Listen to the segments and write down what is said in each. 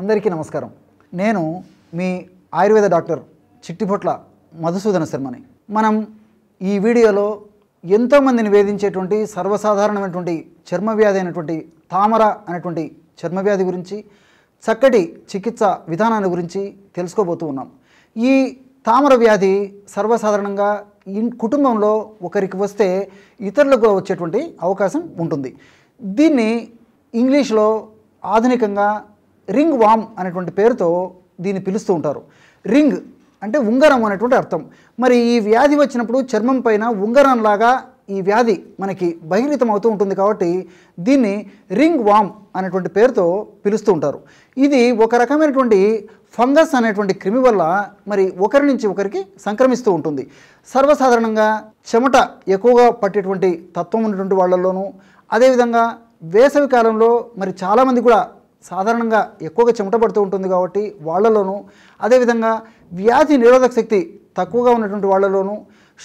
అందరికీ నమస్కారం నేను మీ ఆయుర్వేద డాక్టర్ చిట్టిపొట్ల మధుసూదన శర్మని మనం ఈ వీడియోలో ఎంతోమందిని వేధించేటువంటి సర్వసాధారణమైనటువంటి చర్మవ్యాధి అయినటువంటి తామర అనేటువంటి చర్మవ్యాధి గురించి చక్కటి చికిత్స విధానాన్ని గురించి తెలుసుకోబోతూ ఉన్నాం ఈ తామర వ్యాధి సర్వసాధారణంగా కుటుంబంలో ఒకరికి వస్తే ఇతరులకు కూడా వచ్చేటువంటి అవకాశం ఉంటుంది దీన్ని ఇంగ్లీష్లో ఆధునికంగా రింగ్ వామ్ అనేటువంటి పేరుతో దీన్ని పిలుస్తూ ఉంటారు రింగ్ అంటే ఉంగరం అనేటువంటి అర్థం మరి ఈ వ్యాధి వచ్చినప్పుడు చర్మం పైన ఉంగరంలాగా ఈ వ్యాధి మనకి బహిర్గతం అవుతూ ఉంటుంది కాబట్టి దీన్ని రింగ్ వామ్ అనేటువంటి పేరుతో పిలుస్తూ ఉంటారు ఇది ఒక రకమైనటువంటి ఫంగస్ అనేటువంటి క్రిమి వల్ల మరి ఒకరి నుంచి ఒకరికి సంక్రమిస్తూ ఉంటుంది సర్వసాధారణంగా చెమట ఎక్కువగా పట్టేటువంటి తత్వం ఉన్నటువంటి వాళ్ళల్లోనూ అదేవిధంగా వేసవి కాలంలో మరి చాలామంది కూడా సాధారణంగా ఎక్కువగా చెమట ఉంటుంది కాబట్టి వాళ్ళలోనూ అదేవిధంగా వ్యాధి నిరోధక శక్తి తక్కువగా ఉన్నటువంటి వాళ్ళలోనూ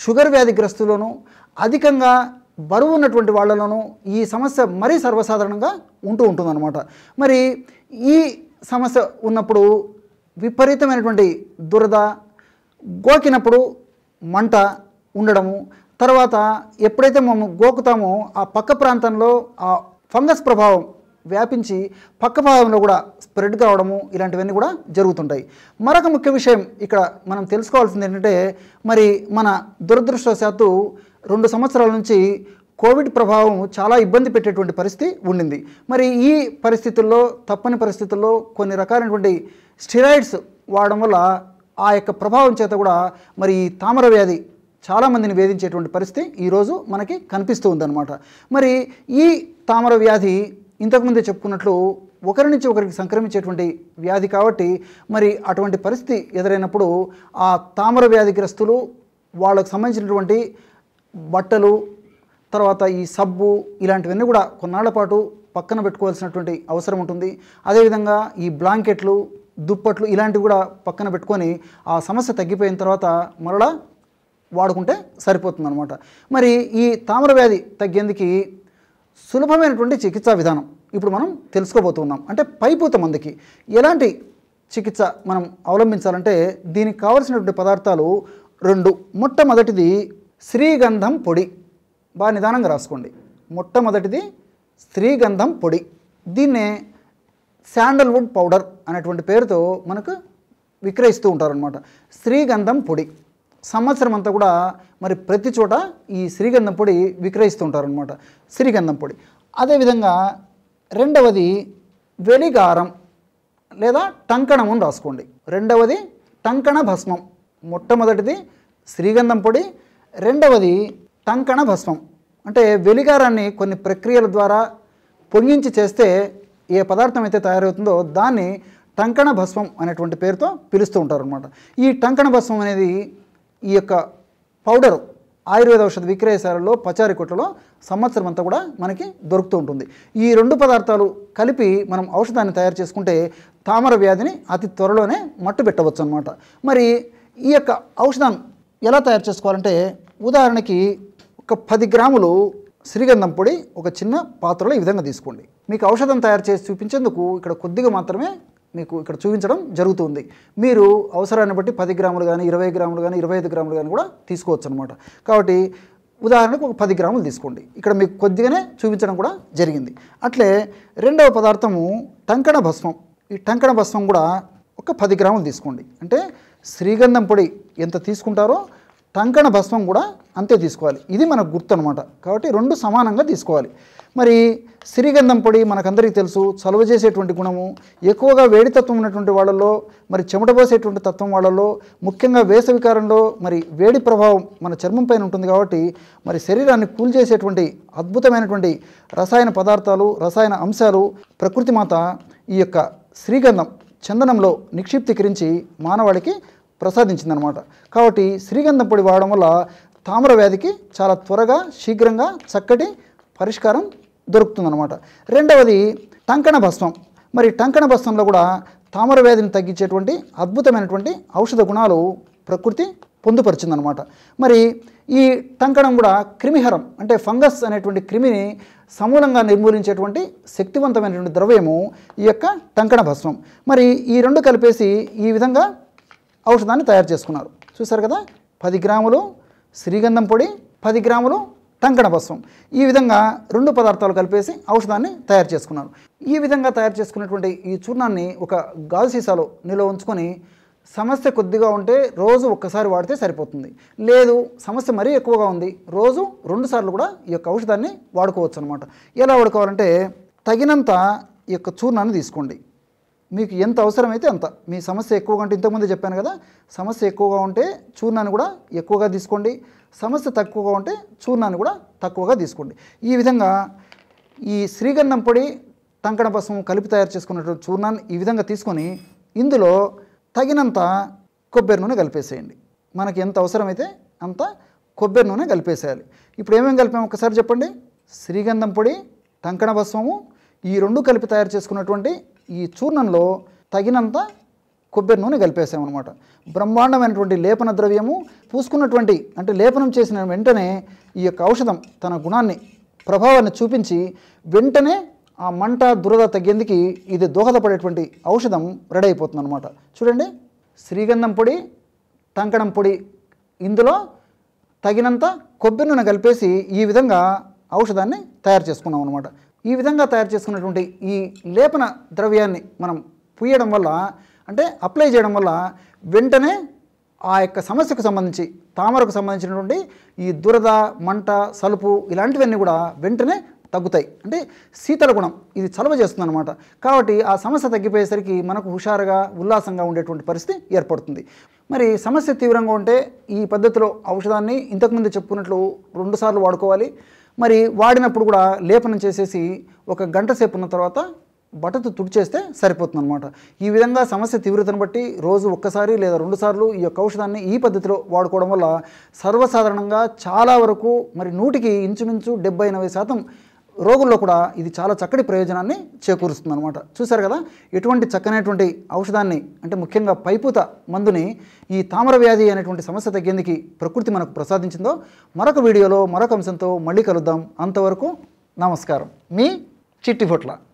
షుగర్ వ్యాధిగ్రస్తులోనూ అధికంగా బరువు ఉన్నటువంటి వాళ్ళలోనూ ఈ సమస్య మరీ సర్వసాధారణంగా ఉంటూ ఉంటుందన్నమాట మరి ఈ సమస్య ఉన్నప్పుడు విపరీతమైనటువంటి దురద గోకినప్పుడు మంట ఉండడము తర్వాత ఎప్పుడైతే మేము గోకుతామో ఆ పక్క ప్రాంతంలో ఆ ఫంగస్ ప్రభావం వ్యాపించి పక్క భాగంలో కూడా స్ప్రెడ్ కావడము ఇలాంటివన్నీ కూడా జరుగుతుంటాయి మరొక ముఖ్య విషయం ఇక్కడ మనం తెలుసుకోవాల్సింది ఏంటంటే మరి మన దురదృష్టవశాత్తు రెండు సంవత్సరాల నుంచి కోవిడ్ ప్రభావం చాలా ఇబ్బంది పెట్టేటువంటి పరిస్థితి ఉండింది మరి ఈ పరిస్థితుల్లో తప్పని పరిస్థితుల్లో కొన్ని రకాలైనటువంటి స్టిరాయిడ్స్ వాడడం వల్ల ఆ యొక్క ప్రభావం చేత కూడా మరి ఈ తామర వ్యాధి చాలామందిని వేధించేటువంటి పరిస్థితి ఈరోజు మనకి కనిపిస్తూ ఉందన్నమాట మరి ఈ తామర వ్యాధి ఇంతకుముందే చెప్పుకున్నట్లు ఒకరి నుంచి ఒకరికి సంక్రమించేటువంటి వ్యాధి కాబట్టి మరి అటువంటి పరిస్థితి ఎదురైనప్పుడు ఆ తామర వ్యాధిగ్రస్తులు వాళ్ళకు సంబంధించినటువంటి బట్టలు తర్వాత ఈ సబ్బు ఇలాంటివన్నీ కూడా కొన్నాళ్ల పాటు పక్కన పెట్టుకోవాల్సినటువంటి అవసరం ఉంటుంది అదేవిధంగా ఈ బ్లాంకెట్లు దుప్పట్లు ఇలాంటివి కూడా పక్కన పెట్టుకొని ఆ సమస్య తగ్గిపోయిన తర్వాత మరలా వాడుకుంటే సరిపోతుంది మరి ఈ తామర వ్యాధి తగ్గేందుకు సులభమైనటువంటి చికిత్సా విధానం ఇప్పుడు మనం తెలుసుకోబోతున్నాం అంటే పైపూత మందుకి ఎలాంటి చికిత్స మనం అవలంబించాలంటే దీనికి కావలసినటువంటి పదార్థాలు రెండు మొట్టమొదటిది శ్రీగంధం పొడి బాగా నిదానంగా రాసుకోండి మొట్టమొదటిది శ్రీగంధం పొడి దీన్నే శాండల్వుడ్ పౌడర్ అనేటువంటి పేరుతో మనకు విక్రయిస్తూ ఉంటారనమాట శ్రీగంధం పొడి సంవత్సరం అంతా కూడా మరి ప్రతి చోట ఈ శ్రీగంధం పొడి విక్రయిస్తూ ఉంటారనమాట శ్రీగంధం పొడి అదేవిధంగా రెండవది వెలిగారం లేదా టంకణం అని రాసుకోండి రెండవది టంకణ భస్మం మొట్టమొదటిది శ్రీగంధం పొడి రెండవది టంకణ భస్మం అంటే వెలిగారాన్ని కొన్ని ప్రక్రియల ద్వారా పొంగించి చేస్తే ఏ పదార్థం అయితే తయారవుతుందో దాన్ని టంకణ భస్మం అనేటువంటి పేరుతో పిలుస్తూ ఉంటారు అనమాట ఈ టంకణ భస్మం అనేది ఈ యొక్క పౌడరు ఆయుర్వేద ఔషధ విక్రయశాలలో పచారికొట్లలో సంవత్సరం అంతా కూడా మనకి దొరుకుతూ ఉంటుంది ఈ రెండు పదార్థాలు కలిపి మనం ఔషధాన్ని తయారు చేసుకుంటే తామర వ్యాధిని అతి త్వరలోనే మట్టు పెట్టవచ్చు అనమాట మరి ఈ యొక్క ఔషధం ఎలా తయారు చేసుకోవాలంటే ఉదాహరణకి ఒక పది గ్రాములు శ్రీగంధం పొడి ఒక చిన్న పాత్రలో ఈ విధంగా తీసుకోండి మీకు ఔషధం తయారు చేసి చూపించేందుకు ఇక్కడ కొద్దిగా మాత్రమే మీకు ఇక్కడ చూపించడం జరుగుతుంది మీరు అవసరాన్ని బట్టి పది గ్రాములు కానీ ఇరవై గ్రాములు కానీ ఇరవై ఐదు గ్రాములు కానీ కూడా తీసుకోవచ్చు అనమాట కాబట్టి ఉదాహరణకు ఒక పది గ్రాములు తీసుకోండి ఇక్కడ మీకు కొద్దిగానే చూపించడం కూడా జరిగింది అట్లే రెండవ పదార్థము టంకణ భస్మం ఈ టంకణ భస్మం కూడా ఒక పది గ్రాములు తీసుకోండి అంటే శ్రీగంధం పొడి ఎంత తీసుకుంటారో టంకణ భస్మం కూడా అంతే తీసుకోవాలి ఇది మనకు గుర్తు అనమాట కాబట్టి రెండు సమానంగా తీసుకోవాలి మరి సిరిగంధం పొడి మనకందరికీ తెలుసు చలువ చేసేటువంటి గుణము ఎక్కువగా వేడితత్వం ఉన్నటువంటి వాళ్ళలో మరి చెమట పోసేటువంటి తత్వం వాళ్ళలో ముఖ్యంగా వేసవికారంలో మరి వేడి ప్రభావం మన చర్మం పైన ఉంటుంది కాబట్టి మరి శరీరాన్ని కూల్ చేసేటువంటి అద్భుతమైనటువంటి రసాయన పదార్థాలు రసాయన అంశాలు ప్రకృతి మాత ఈ యొక్క శ్రీగంధం చందనంలో నిక్షిప్తీకరించి మానవాళికి ప్రసాదించిందనమాట కాబట్టి శ్రీగంధం పొడి వాడడం వల్ల తామర వ్యాధికి చాలా త్వరగా శీఘ్రంగా చక్కటి పరిష్కారం దొరుకుతుందన్నమాట రెండవది టంకణ భస్మం మరి టంకణ భస్మంలో కూడా తామర వ్యాధిని తగ్గించేటువంటి అద్భుతమైనటువంటి ఔషధ గుణాలు ప్రకృతి పొందుపరిచిందనమాట మరి ఈ టంకణం కూడా క్రిమిహరం అంటే ఫంగస్ అనేటువంటి క్రిమిని సమూలంగా నిర్మూలించేటువంటి శక్తివంతమైనటువంటి ద్రవ్యము ఈ యొక్క టంకణ భస్మం మరి ఈ రెండు కలిపేసి ఈ విధంగా ఔషధాన్ని తయారు చేసుకున్నారు చూసారు కదా పది గ్రాములు శ్రీగంధం పొడి పది గ్రాములు టంకణ భస్వం ఈ విధంగా రెండు పదార్థాలు కలిపేసి ఔషధాన్ని తయారు చేసుకున్నారు ఈ విధంగా తయారు చేసుకున్నటువంటి ఈ చూర్ణాన్ని ఒక గాజు సీసాలో నిల్వ ఉంచుకొని సమస్య కొద్దిగా ఉంటే రోజు ఒక్కసారి వాడితే సరిపోతుంది లేదు సమస్య మరీ ఎక్కువగా ఉంది రోజు రెండుసార్లు కూడా ఈ యొక్క ఔషధాన్ని వాడుకోవచ్చు అనమాట ఎలా వాడుకోవాలంటే తగినంత ఈ యొక్క చూర్ణాన్ని తీసుకోండి మీకు ఎంత అవసరమైతే అంత మీ సమస్య ఎక్కువగా అంటే ఇంతకుముందే చెప్పాను కదా సమస్య ఎక్కువగా ఉంటే చూర్ణాన్ని కూడా ఎక్కువగా తీసుకోండి సమస్య తక్కువగా ఉంటే చూర్ణాన్ని కూడా తక్కువగా తీసుకోండి ఈ విధంగా ఈ శ్రీగంధం పొడి టంకణ బసం కలిపి తయారు చేసుకున్నటువంటి చూర్ణాన్ని ఈ విధంగా తీసుకొని ఇందులో తగినంత కొబ్బరి నూనె కలిపేసేయండి మనకి ఎంత అవసరమైతే అంత కొబ్బరి నూనె కలిపేసేయాలి ఇప్పుడు ఏమేమి కలిపాము ఒకసారి చెప్పండి శ్రీగంధం పొడి టంకణ బసము ఈ రెండు కలిపి తయారు చేసుకున్నటువంటి ఈ చూర్ణంలో తగినంత కొబ్బరి నూనె కలిపేసామన్నమాట బ్రహ్మాండమైనటువంటి లేపన ద్రవ్యము పూసుకున్నటువంటి అంటే లేపనం చేసిన వెంటనే ఈ యొక్క ఔషధం తన గుణాన్ని ప్రభావాన్ని చూపించి వెంటనే ఆ మంట దురద తగ్గేందుకు ఇది దోహదపడేటువంటి ఔషధం రెడీ అయిపోతుంది అనమాట చూడండి శ్రీగంధం పొడి టంకణం పొడి ఇందులో తగినంత కొబ్బరి నూనె కలిపేసి ఈ విధంగా ఔషధాన్ని తయారు చేసుకున్నాం అనమాట ఈ విధంగా తయారు చేసుకున్నటువంటి ఈ లేపన ద్రవ్యాన్ని మనం పూయడం వల్ల అంటే అప్లై చేయడం వల్ల వెంటనే ఆ యొక్క సమస్యకు సంబంధించి తామరకు సంబంధించినటువంటి ఈ దురద మంట సలుపు ఇలాంటివన్నీ కూడా వెంటనే తగ్గుతాయి అంటే శీతల గుణం ఇది చలవ చేస్తుంది అనమాట కాబట్టి ఆ సమస్య తగ్గిపోయేసరికి మనకు హుషారుగా ఉల్లాసంగా ఉండేటువంటి పరిస్థితి ఏర్పడుతుంది మరి సమస్య తీవ్రంగా ఉంటే ఈ పద్ధతిలో ఔషధాన్ని ఇంతకుముందు చెప్పుకున్నట్లు రెండుసార్లు వాడుకోవాలి మరి వాడినప్పుడు కూడా లేపనం చేసేసి ఒక గంట సేపు ఉన్న తర్వాత బటతు తుడిచేస్తే సరిపోతుంది అనమాట ఈ విధంగా సమస్య తీవ్రతను బట్టి రోజు ఒక్కసారి లేదా రెండుసార్లు ఈ యొక్క ఔషధాన్ని ఈ పద్ధతిలో వాడుకోవడం వల్ల సర్వసాధారణంగా చాలా వరకు మరి నూటికి ఇంచుమించు డెబ్బై ఎనభై శాతం రోగుల్లో కూడా ఇది చాలా చక్కటి ప్రయోజనాన్ని చేకూరుస్తుంది అనమాట చూశారు కదా ఎటువంటి చక్కనైనటువంటి ఔషధాన్ని అంటే ముఖ్యంగా పైపుత మందుని ఈ తామర వ్యాధి అనేటువంటి సమస్య తగ్గేందుకు ప్రకృతి మనకు ప్రసాదించిందో మరొక వీడియోలో మరొక అంశంతో మళ్ళీ కలుద్దాం అంతవరకు నమస్కారం మీ చిట్టిపొట్ల